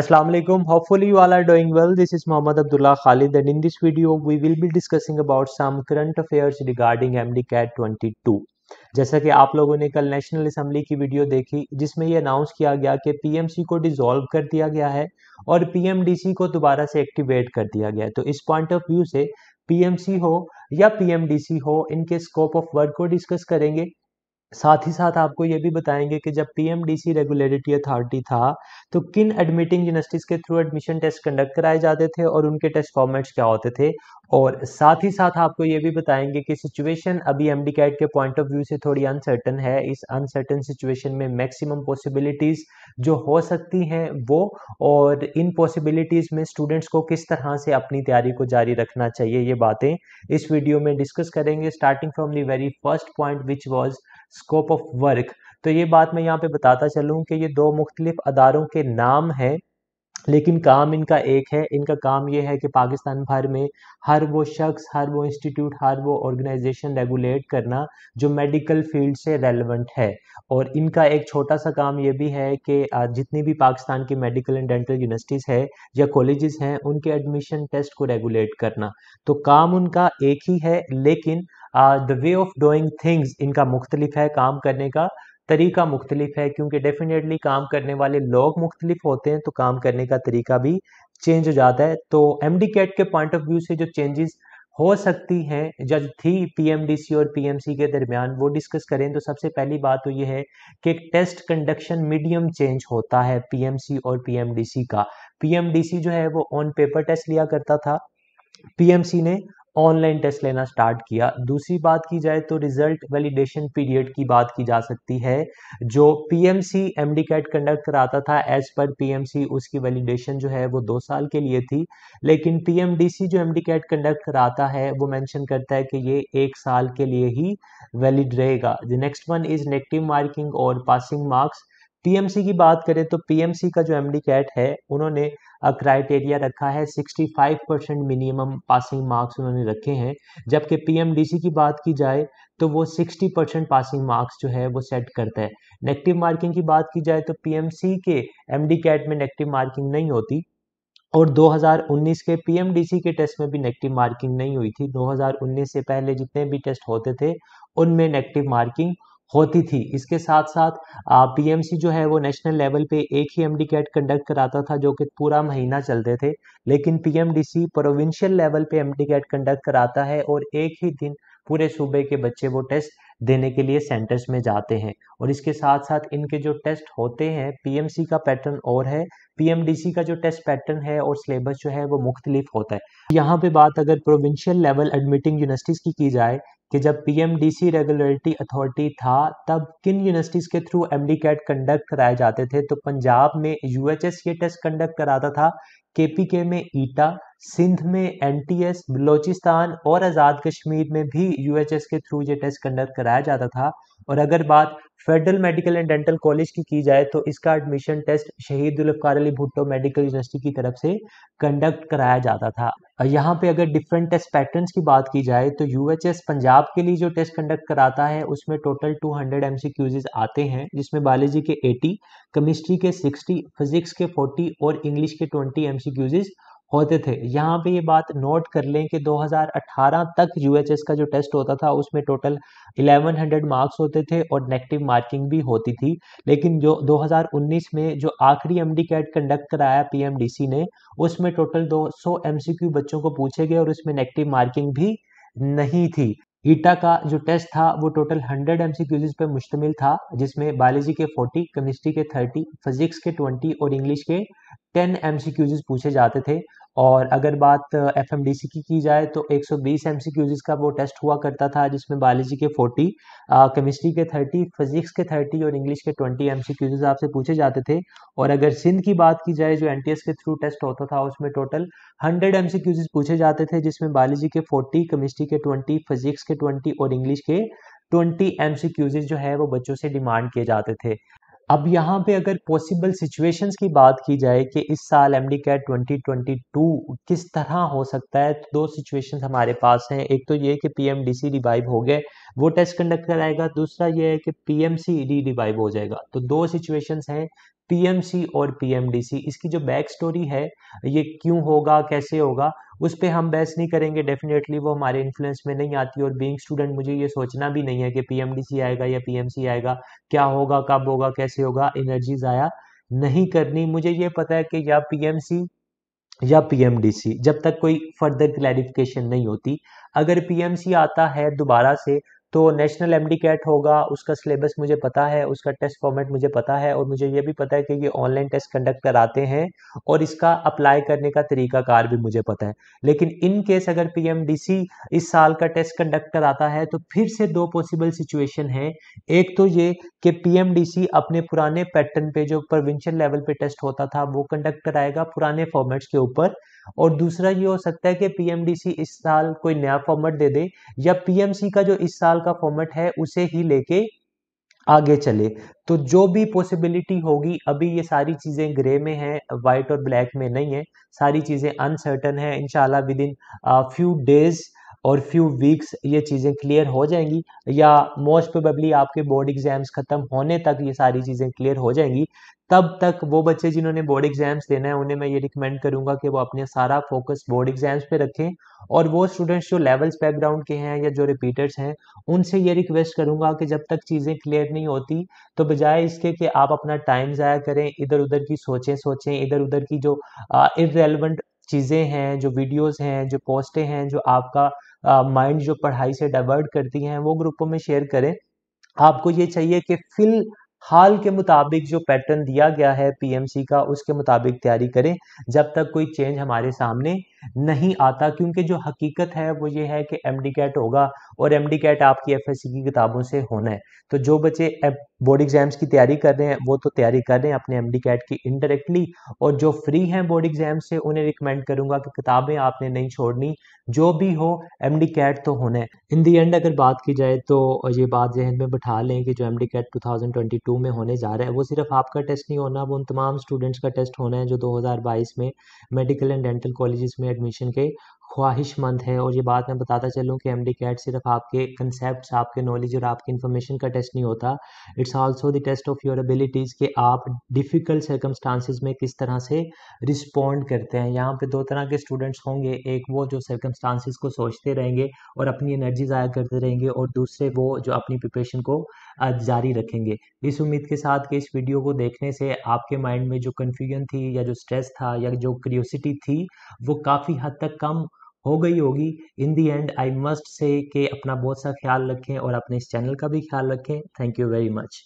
assalamu alaikum Hopefully you all are doing well. This is mohammad Abdullah Khalid and in this video we will be discussing about some current affairs regarding MDCAT 22. जैसा कि आप लोगों ने कल national assembly की video देखी जिसमें यह अनाउंस किया गया कि पीएमसी को डिसॉल्व कर दिया गया है और पीएमडीसी को दोबारा से एक्टिवेट कर दिया गया है तो इस पॉइंट ऑफ व्यू से पीएमसी हो या पीएमडीसी हो इनके स्कोप ऑफ वर्क को डिस्कस करेंगे साथ ही साथ आपको ये भी बताएंगे कि जब पीएमडीसी रेगुलेटरी अथॉरिटी था तो किन एडमिटिंग यूनिवर्सिटीज़ के थ्रू एडमिशन टेस्ट कंडक्ट कराए जाते थे और उनके टेस्ट फॉर्मेट्स क्या होते थे और साथ ही साथ आपको ये भी बताएंगे कि सिचुएशन अभी एम डी कैट के पॉइंट ऑफ व्यू से थोड़ी अनसर्टन है इस अनसर्टन सिचुएशन में मैक्सिमम पॉसिबिलिटीज़ जो हो सकती हैं वो और इन पॉसिबिलिटीज़ में स्टूडेंट्स को किस तरह से अपनी तैयारी को जारी रखना चाहिए ये बातें इस वीडियो में डिस्कस करेंगे starting from the very first point which was scope of work तो ये बात मैं यहाँ पे बताता चलूँ कि ये दो मुख्तलिफ अदारों के नाम हैं लेकिन काम इनका एक है इनका काम ये है कि पाकिस्तान भर में हर वो शख्स हर वो इंस्टीट्यूट हर वो ऑर्गेनाइजेशन रेगुलेट करना जो मेडिकल फील्ड से रेलिवेंट है और इनका एक छोटा सा काम ये भी है कि जितनी भी पाकिस्तान की मेडिकल एंड डेंटल यूनिवर्सिटीज़ है या कॉलेजेस हैं उनके एडमिशन टेस्ट को रेगुलेट करना तो काम उनका एक ही है लेकिन the way of doing things इनका मुख्तलिफ है काम करने का तरीका मुख्तलिफ है क्योंकि डेफिनेटली काम करने वाले लोग मुख्तलिफ होते हैं तो काम करने का तरीका भी चेंज हो जाता है तो एम कैट के पॉइंट ऑफ व्यू से जो चेंजेस हो सकती हैं या जो थी सी और पीएमसी के दरमियान वो डिस्कस करें तो सबसे पहली बात तो ये है कि एक टेस्ट कंडक्शन मीडियम चेंज होता है पीएमसी और पीएमडीसी का पीएमडीसी जो है वो ऑन पेपर टेस्ट लिया करता था पी एम सी ने ऑनलाइन टेस्ट लेना स्टार्ट किया दूसरी बात की जाए तो रिजल्ट वैलिडेशन पीरियड की बात की जा सकती है जो पीएमसी एमडी कैट कंडक्ट कराता था एज पर पीएमसी उसकी वैलिडेशन जो है वो दो साल के लिए थी लेकिन पीएमडीसी जो एमडी कैट कंडक्ट कराता है वो मेंशन करता है कि ये एक साल के लिए ही वैलिड रहेगा the next one is negative marking और पासिंग मार्क्स पीएमसी की बात करें तो पीएमसी का जो एमडी कैट है उन्होंने क्राइटेरिया रखा है 65 परसेंट मिनिमम पासिंग मार्क्स उन्होंने रखे हैं जबकि पीएमडीसी की बात की जाए तो वो 60 परसेंट पासिंग मार्क्स जो है वो सेट करता है नेगेटिव मार्किंग की बात की जाए तो पीएमसी के एमडी कैट में नेगेटिव मार्किंग नहीं होती और 2019 के पीएमडीसी के टेस्ट में भी नेगेटिव मार्किंग नहीं हुई थी 2019 से पहले जितने भी टेस्ट होते थे उनमें नेगेटिव मार्किंग होती थी इसके साथ साथ पीएमसी जो है वो नेशनल लेवल पे एक ही एमडी कैट कंडक्ट कराता था जो कि पूरा महीना चलते थे लेकिन पीएमडीसी प्रोविंशियल लेवल पे एमडी कैट कंडक्ट कराता है और एक ही दिन पूरे सूबे के बच्चे वो टेस्ट देने के लिए सेंटर्स में जाते हैं और इसके साथ साथ इनके जो टेस्ट होते हैं पीएमसी का पैटर्न और है पीएमडीसी का जो टेस्ट पैटर्न है और सिलेबस जो है वो मुख्तलिफ होता है यहाँ पे बात अगर प्रोविंशियल लेवल एडमिटिंग यूनिवर्सिटीज़ की की जाए कि जब पीएमडीसी रेगुलेटरी अथॉरिटी था तब किन यूनिवर्सिटीज़ के थ्रू एम कंडक्ट कराए जाते थे तो पंजाब में यूएचएस ये टेस्ट कंडक्ट कराता था के में ईटा सिंध में एनटीएस बलोचिस्तान और आज़ाद कश्मीर में भी यूएचएस के थ्रू ये टेस्ट कंडक्ट कराया जाता था और अगर बात federal medical and dental college की की जाए तो इसका admission test Shaheed Zulfikar Ali Bhutto medical university की तरफ से कंडक्ट कराया जाता था यहाँ पे अगर डिफरेंट टेस्ट पैटर्न्स की बात की जाए तो यूएचएस पंजाब के लिए जो टेस्ट कंडक्ट कराता है उसमें टोटल 200 हंड्रेड आते हैं जिसमें बायोलॉजी के 80, केमिस्ट्री के 60, फिजिक्स के 40 और इंग्लिश के 20 एम होते थे यहाँ पे ये बात नोट कर लें कि 2018 तक यूएचएस का जो टेस्ट होता था उसमें टोटल 1100 मार्क्स होते थे और नेगेटिव मार्किंग भी होती थी लेकिन जो 2019 में जो आखिरी एम कैट कंडक्ट कराया पीएमडीसी ने उसमें टोटल 200 एमसीक्यू बच्चों को पूछे गए और उसमें नेगेटिव मार्किंग भी नहीं थी ईटा का जो टेस्ट था वो टोटल 100 एम पे मुश्तमिल था जिसमें बायोलॉजी के 40, केमिस्ट्री के 30, फिजिक्स के 20 और इंग्लिश के टेन एम पूछे जाते थे और अगर बात एफ एम डी सी की की जाए तो 120 सौ बीस का वो टेस्ट हुआ करता था जिसमें बायोलॉजी के 40, केमिस्ट्री के 30, फिजिक्स के 30 और इंग्लिश के 20 एम आपसे पूछे जाते थे और अगर सिंध की बात की जाए जो एन के थ्रू टेस्ट होता था उसमें टोटल 100 एम पूछे जाते थे जिसमें बायोलॉजी के 40, केमिस्ट्री के 20, फिजिक्स के 20 और इंग्लिश के 20 एम जो है वो बच्चों से डिमांड किए जाते थे अब यहाँ पे अगर पॉसिबल सिचुएशंस की बात की जाए कि इस साल एम डी कैट ट्वेंटी किस तरह हो सकता है तो दो सिचुएशंस हमारे पास हैं एक तो ये कि P M D C revive हो गए वो टेस्ट कंडक्ट कराएगा दूसरा ये है कि पी एम सी री रिवाइव हो जाएगा तो दो सिचुएशंस हैं पी एम सी और पी एम डी सी इसकी जो बैक स्टोरी है ये क्यों होगा कैसे होगा उस पर हम बहस नहीं करेंगे डेफिनेटली वो हमारे इन्फ्लुएंस में नहीं आती और बीइंग स्टूडेंट मुझे ये सोचना भी नहीं है कि पीएमडीसी आएगा या पीएमसी आएगा क्या होगा कब होगा कैसे होगा एनर्जी ज़ाया नहीं करनी मुझे ये पता है कि या पीएमसी या पीएमडीसी जब तक कोई फर्दर क्लैरिफिकेशन नहीं होती अगर पीएमसी आता है दोबारा से तो नेशनल एम कैट होगा उसका सिलेबस मुझे पता है उसका टेस्ट फॉर्मेट मुझे पता है और मुझे ये भी पता है कि ये ऑनलाइन टेस्ट कंडक्ट कराते हैं और इसका अप्लाई करने का तरीकाकार भी मुझे पता है लेकिन इन केस अगर पीएमडीसी इस साल का टेस्ट कंडक्ट कराता है तो फिर से दो पॉसिबल सिचुएशन है एक तो ये कि पीएमडीसी अपने पुराने पैटर्न पे जो प्रोविंशियल लेवल पे टेस्ट होता था वो कंडक्ट कराएगा पुराने फॉर्मेट्स के ऊपर और दूसरा ये हो सकता है कि पीएमडीसी इस साल कोई नया फॉर्मेट दे दे या पीएमसी का जो इस साल का फॉर्मेट है उसे ही लेके आगे चले तो जो भी पॉसिबिलिटी होगी अभी ये सारी चीज़ें ग्रे में है वाइट और ब्लैक में नहीं है सारी चीज़ें अनसर्टन है इनशाला विद इन फ्यू डेज़ और फ्यू वीक्स ये चीज़ें क्लियर हो जाएंगी या मोस्ट प्रोबेबली आपके बोर्ड एग्जाम्स ख़त्म होने तक ये सारी चीज़ें क्लियर हो जाएंगी तब तक वो बच्चे जिन्होंने बोर्ड एग्जाम्स देना है उन्हें मैं ये रिकमेंड करूँगा कि वो अपने सारा फोकस बोर्ड एग्जाम्स पे रखें और वो स्टूडेंट्स जो लेवल्स बैकग्राउंड के हैं या जो रिपीटर्स हैं उनसे ये रिक्वेस्ट करूँगा कि जब तक चीज़ें क्लियर नहीं होती तो बजाय इसके कि आप अपना टाइम ज़ाया करें इधर उधर की सोचें सोचें इधर उधर की जो इरेलीवेंट चीज़ें हैं जो वीडियोस हैं जो पोस्टें हैं जो आपका माइंड जो पढ़ाई से डाइवर्ट करती हैं वो ग्रुपों में शेयर करें आपको ये चाहिए कि फिल हाल के मुताबिक जो पैटर्न दिया गया है पीएमसी का उसके मुताबिक तैयारी करें जब तक कोई चेंज हमारे सामने नहीं आता क्योंकि जो हकीकत है वो ये है कि एम कैट होगा और एम कैट आपकी एफ की किताबों से होना है तो जो बच्चे बोर्ड एग्जाम्स की तैयारी कर रहे हैं वो तो तैयारी कर रहे हैं अपने एम कैट की इनडायरेक्टली और जो फ्री हैं बोर्ड एग्जाम से उन्हें रिकमेंड करूंगा कि किताबें आपने नहीं छोड़नी जो भी हो एम कैट तो होना है इन दी एंड अगर बात की जाए तो ये बात जहन में बैठा लें कि जो एम कैट टू में होने जा रहा है वो सिर्फ आपका टेस्ट नहीं होना वो उन तमाम स्टूडेंट्स का टेस्ट होना है जो दो में मेडिकल एंड डेंटल कॉलेज में एडमिशन के ख्वाहिशमंद हैं और ये बात मैं बताता चलूँ कि एम डी कैट सिर्फ आपके कंसेप्ट आपके नॉलेज और आपकी इन्फॉर्मेशन का टेस्ट नहीं होता it's also the test of your abilities के आप डिफ़िकल्ट सर्कमस्टांसिस में किस तरह से रिस्पॉन्ड करते हैं यहाँ पे दो तरह के स्टूडेंट्स होंगे एक वो जो सर्कमस्टांसिस को सोचते रहेंगे और अपनी एनर्जी ज़ाया करते रहेंगे और दूसरे वो जो अपनी प्रिपरेशन को जारी रखेंगे इस उम्मीद के साथ कि इस वीडियो को देखने से आपके माइंड में जो कन्फ्यूजन थी या जो स्ट्रेस था या जो क्रियोसिटी थी वो काफ़ी हद तक कम हो गई होगी इन दी एंड आई मस्ट से अपना बहुत सा ख्याल रखें और अपने इस चैनल का भी ख्याल रखें थैंक यू वेरी मच